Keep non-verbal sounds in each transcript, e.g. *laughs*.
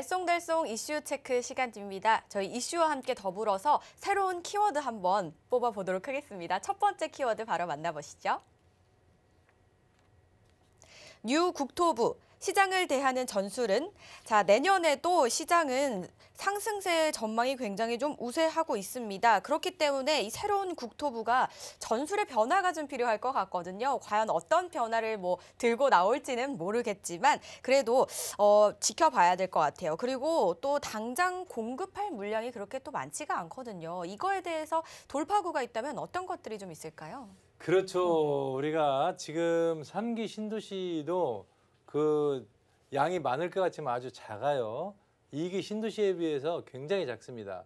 알쏭달쏭 이슈 체크 시간입니다. 저희 이슈와 함께 더불어서 새로운 키워드 한번 뽑아보도록 하겠습니다. 첫 번째 키워드 바로 만나보시죠. 뉴 국토부 시장을 대하는 전술은 자 내년에도 시장은 상승세 전망이 굉장히 좀 우세하고 있습니다. 그렇기 때문에 이 새로운 국토부가 전술의 변화가 좀 필요할 것 같거든요. 과연 어떤 변화를 뭐 들고 나올지는 모르겠지만 그래도 어, 지켜봐야 될 것 같아요. 그리고 또 당장 공급할 물량이 그렇게 또 많지가 않거든요. 이거에 대해서 돌파구가 있다면 어떤 것들이 좀 있을까요? 그렇죠. 우리가 지금 3기 신도시도 그 양이 많을 것 같지만 아주 작아요. 이게 신도시에 비해서 굉장히 작습니다.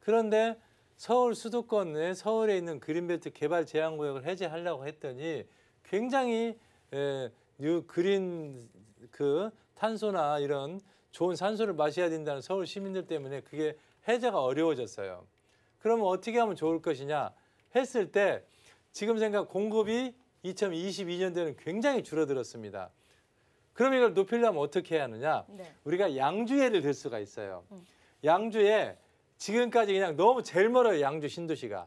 그런데 서울 수도권 내 서울에 있는 그린벨트 개발 제한 구역을 해제하려고 했더니 굉장히 에, 예, 뉴 그린 그 탄소나 이런 좋은 산소를 마셔야 된다는 서울 시민들 때문에 그게 해제가 어려워졌어요. 그러면 어떻게 하면 좋을 것이냐 했을 때 지금 생각 공급이 2022년도에는 굉장히 줄어들었습니다. 그럼 이걸 높이려면 어떻게 해야 하느냐? 네. 우리가 양주회를 들 수가 있어요. 음. 양주에 지금까지 그냥 너무 제일 멀어요, 양주 신도시가.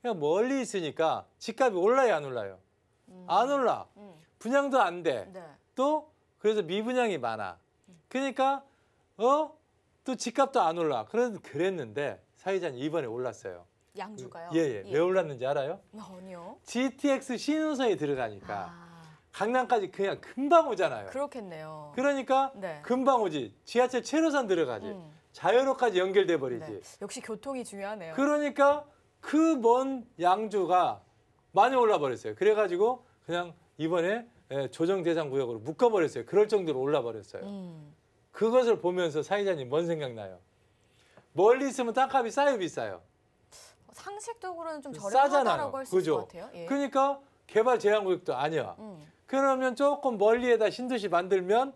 그냥 멀리 있으니까 집값이 올라요, 안 올라요? 음. 안 올라. 음. 분양도 안 돼. 네. 또 그래서 미분양이 많아. 음. 그러니까 어? 또 집값도 안 올라. 그런 그랬는데 사회자는 이번에 올랐어요. 양주가요? 예, 예. 예. 왜 올랐는지 알아요? 어, 아니요. GTX 신호선이 들어가니까. 아. 강남까지 그냥 금방 오잖아요. 그렇겠네요. 그러니까 네. 금방 오지. 지하철 최로선 들어가지. 음. 자유로까지 연결돼 버리지. 네. 역시 교통이 중요하네요. 그러니까 그 먼 양주가 많이 올라 버렸어요. 그래가지고 그냥 이번에 예, 조정 대상 구역으로 묶어 버렸어요. 그럴 정도로 올라 버렸어요. 음. 그것을 보면서 사회자님 뭔 생각나요? 멀리 있으면 땅값이 싸요 비싸요. 상식적으로는 좀저렴하다고할수 있을 것 같아요. 예. 그러니까 개발 제한구역도 아니야. 음. 그러면 조금 멀리에다 신듯이 만들면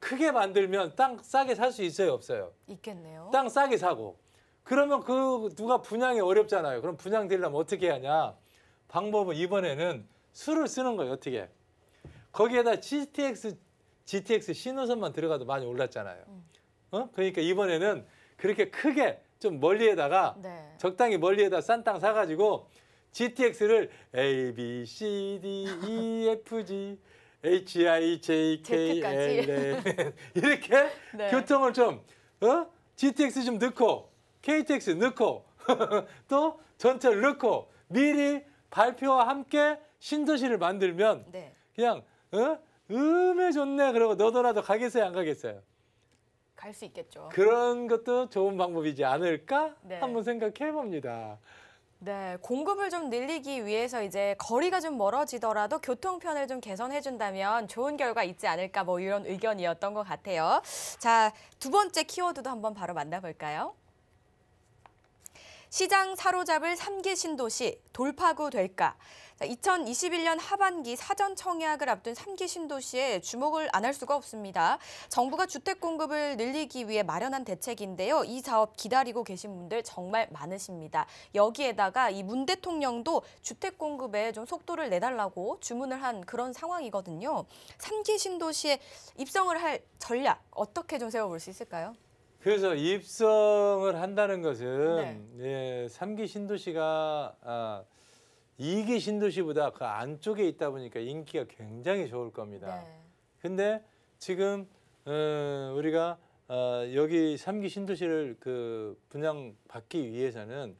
크게 만들면 땅 싸게 살 수 있어요, 없어요? 있겠네요. 땅 싸게 사고. 그러면 그 누가 분양이 어렵잖아요. 그럼 분양 되려면 어떻게 하냐? 방법은 이번에는 수를 쓰는 거예요, 어떻게? 거기에다 GTX, GTX 신호선만 들어가도 많이 올랐잖아요. 음. 어? 그러니까 이번에는 그렇게 크게 좀 멀리에다가 네. 적당히 멀리에다 싼 땅 사가지고 GTX를 A, B, C, D, E, F, G, H, I, J, K, L, N *laughs* 이렇게 네. 교통을 좀 어? GTX 좀 넣고 KTX 넣고 *laughs* 또 전철 넣고 미리 발표와 함께 신도시를 만들면 네. 그냥 어? 음에 좋네 그러고 너더라도 가겠어요 안 가겠어요? 갈 수 있겠죠. 그런 것도 좋은 방법이지 않을까 네. 한번 생각해 봅니다. 네, 공급을 좀 늘리기 위해서 이제 거리가 좀 멀어지더라도 교통편을 좀 개선해준다면 좋은 결과 있지 않을까 뭐 이런 의견이었던 것 같아요. 자, 두 번째 키워드도 한번 바로 만나볼까요? 시장 사로잡을 삼기 신도시 돌파구 될까? 2021년 하반기 사전 청약을 앞둔 3기 신도시에 주목을 안 할 수가 없습니다. 정부가 주택 공급을 늘리기 위해 마련한 대책인데요. 이 사업 기다리고 계신 분들 정말 많으십니다. 여기에다가 이 문 대통령도 주택 공급에 좀 속도를 내달라고 주문을 한 그런 상황이거든요. 3기 신도시에 입성을 할 전략 어떻게 좀 세워볼 수 있을까요? 그래서 입성을 한다는 것은 네. 예, 3기 신도시가 아, 이기 신도시보다 그 안쪽에 있다 보니까 인기가 굉장히 좋을 겁니다. 네. 근데 지금 어, 우리가 어, 여기 삼기 신도시를 그 분양받기 위해서는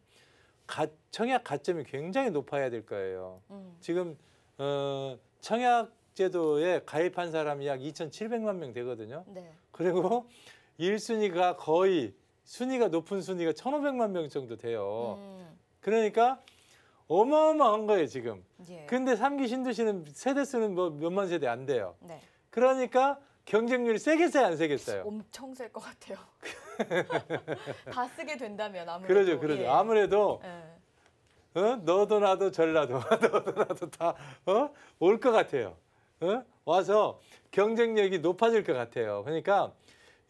가, 청약 가점이 굉장히 높아야 될 거예요. 음. 지금 어, 청약 제도에 가입한 사람이 약 2,700만 명 되거든요. 네. 그리고 일순위가 거의 순위가 높은 순위가 1,500만 명 정도 돼요. 음. 그러니까 어마어마한 거예요 지금. 예. 근데 삼기 신도시는 세대 수는 뭐 몇만 세대 안 돼요. 네. 그러니까 경쟁률이 세겠어요, 안 세겠어요? 엄청 셀 것 같아요. *laughs* 다 쓰게 된다면 아무래도. 그러죠, 그러죠. 예. 아무래도 예. 어? 너도 나도 전라도, *laughs* 너도 나도 다 올것 어? 같아요. 어? 와서 경쟁력이 높아질 것 같아요. 그러니까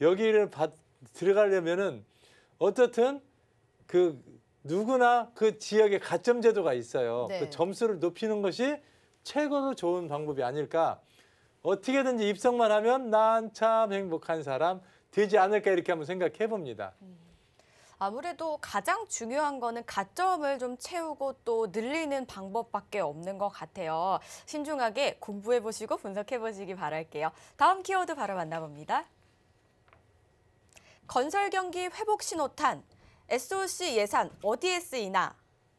여기를 받, 들어가려면은 어떻든 그 누구나 그 지역에 가점 제도가 있어요. 그 네. 그 점수를 높이는 것이 최고로 좋은 방법이 아닐까. 어떻게든지 입성만 하면 난 참 행복한 사람 되지 않을까 이렇게 한번 생각해 봅니다. 음. 아무래도 가장 중요한 거는 가점을 좀 채우고 또 늘리는 방법밖에 없는 것 같아요. 신중하게 공부해 보시고 분석해 보시기 바랄게요. 다음 키워드 바로 만나봅니다. 건설 경기 회복 신호탄. SOC 예산 어디에 쓰이나?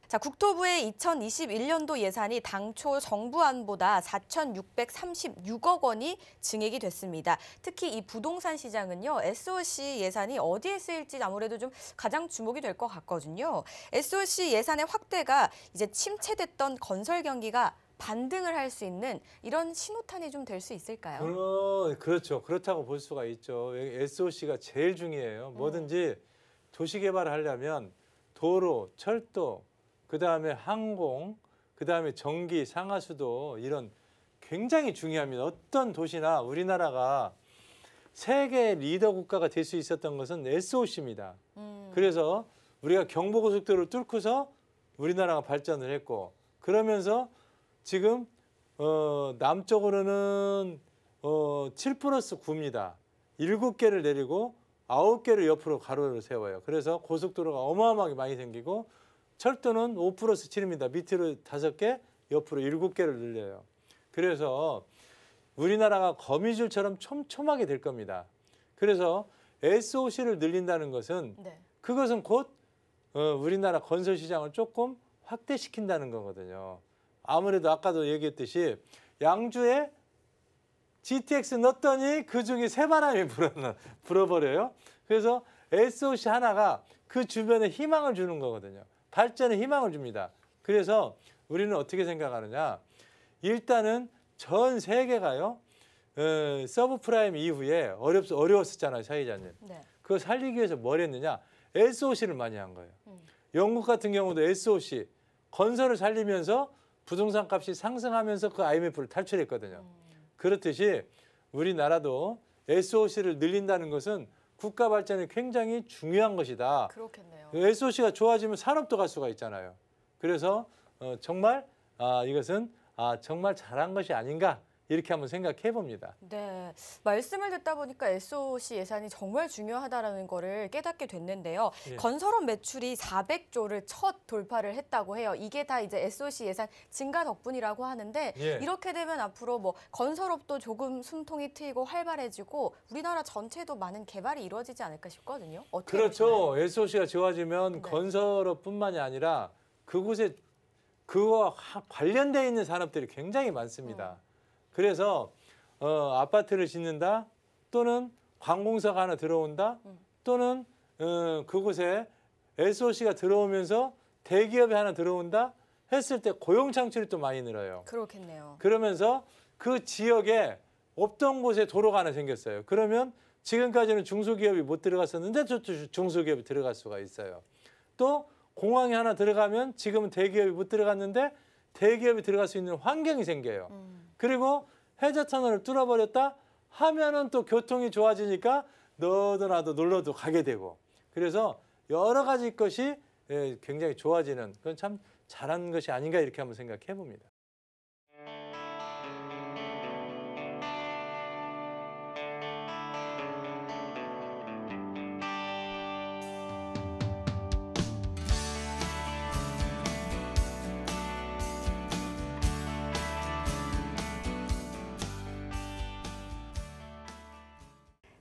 자, 국토부의 2021년도 예산이 당초 정부안보다 4,636억 원이 증액이 됐습니다. 특히 이 부동산 시장은요, SOC 예산이 어디에 쓰일지 아무래도 좀 가장 주목이 될 것 같거든요. SOC 예산의 확대가 이제 침체됐던 건설 경기가 반등을 할 수 있는 이런 신호탄이 좀 될 수 있을까요? 그 그렇죠. 그렇다고 볼 수가 있죠. SOC가 제일 중요해요. 뭐든지 음. 도시 개발을 하려면 도로, 철도, 그 다음에 항공, 그 다음에 전기, 상하수도 이런 굉장히 중요합니다. 어떤 도시나 우리나라가 세계 리더 국가가 될 수 있었던 것은 SOC입니다. 음. 그래서 우리가 경부고속도로를 뚫고서 우리나라가 발전을 했고 그러면서 지금 어, 남쪽으로는 어, 7 플러스 9입니다. 7개를 내리고 아홉 개를 옆으로 가로를 세워요. 그래서 고속도로가 어마어마하게 많이 생기고 철도는 5 플러스 7입니다. 밑으로 다섯 개, 옆으로 일곱 개를 늘려요. 그래서 우리나라가 거미줄처럼 촘촘하게 될 겁니다. 그래서 SOC를 늘린다는 것은 네. 그것은 곧 어, 우리나라 건설 시장을 조금 확대시킨다는 거거든요. 아무래도 아까도 얘기했듯이 양주에 GTX 넣었더니 그중에 새바람이 불어, 불어버려요. 그래서 SOC 하나가 그 주변에 희망을 주는 거거든요. 발전에 희망을 줍니다. 그래서 우리는 어떻게 생각하느냐. 일단은 전 세계가요. 어, 서브프라임 이후에 어렵, 어려웠었잖아요. 사회자님. 네. 그거 살리기 위해서 뭘 했느냐. SOC를 많이 한 거예요. 음. 영국 같은 경우도 SOC, 건설을 살리면서 부동산 값이 상승하면서 그 IMF를 탈출했거든요. 음. 그렇듯이 우리나라도 SOC를 늘린다는 것은 국가 발전에 굉장히 중요한 것이다. 그렇겠네요. SOC가 그 좋아지면 산업도 갈 수가 있잖아요. 그래서 어, 정말 아, 이것은 아, 정말 잘한 것이 아닌가 이렇게 한번 생각해 봅니다. 네, 말씀을 듣다 보니까 SOC 예산이 정말 중요하다라는 거 깨닫게 됐는데요. 예. 건설업 매출이 400조를 첫 돌파를 했다고 해요. 이게 다 이제 SOC 예산 증가 덕분이라고 하는데 예. 이렇게 되면 앞으로 뭐 건설업도 조금 숨통이 트이고 활발해지고 우리나라 전체도 많은 개발이 이루어지지 않을까 싶거든요. 그렇죠. 보시나요? SOC가 좋아지면 네. 건설업뿐만이 아니라 그곳에 그와 관련돼 있는 산업들이 굉장히 많습니다. 음. 그래서 어, 아파트를 짓는다 또는 관공서가 하나 들어온다 또는 어, 그곳에 SOC가 들어오면서 대기업이 하나 들어온다 했을 때 고용 창출이 또 많이 늘어요. 그렇겠네요. 그러면서 그 지역에 없던 곳에 도로가 하나 생겼어요. 그러면 지금까지는 중소기업이 못 들어갔었는데 저도 중소기업이 들어갈 수가 있어요. 또 공항이 하나 들어가면 지금은 대기업이 못 들어갔는데 대기업이 들어갈 수 있는 환경이 생겨요. 음. 그리고 해저 터널을 뚫어버렸다 하면은 또 교통이 좋아지니까 너도 나도 놀러도 가게 되고 그래서 여러 가지 것이 예, 굉장히 좋아지는 그건 참 잘한 것이 아닌가 이렇게 한번 생각해 봅니다.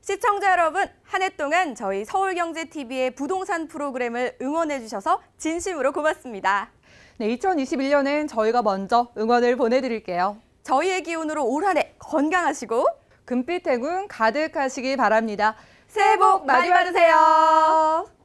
시청자 여러분, 한 해 동안 저희 서울경제TV의 부동산 프로그램을 응원해주셔서 진심으로 고맙습니다. 네, 2021년엔 저희가 먼저 응원을 보내드릴게요. 저희의 기운으로 올 한 해 건강하시고 금빛 행운 가득하시기 바랍니다. 새해 복 많이 받으세요.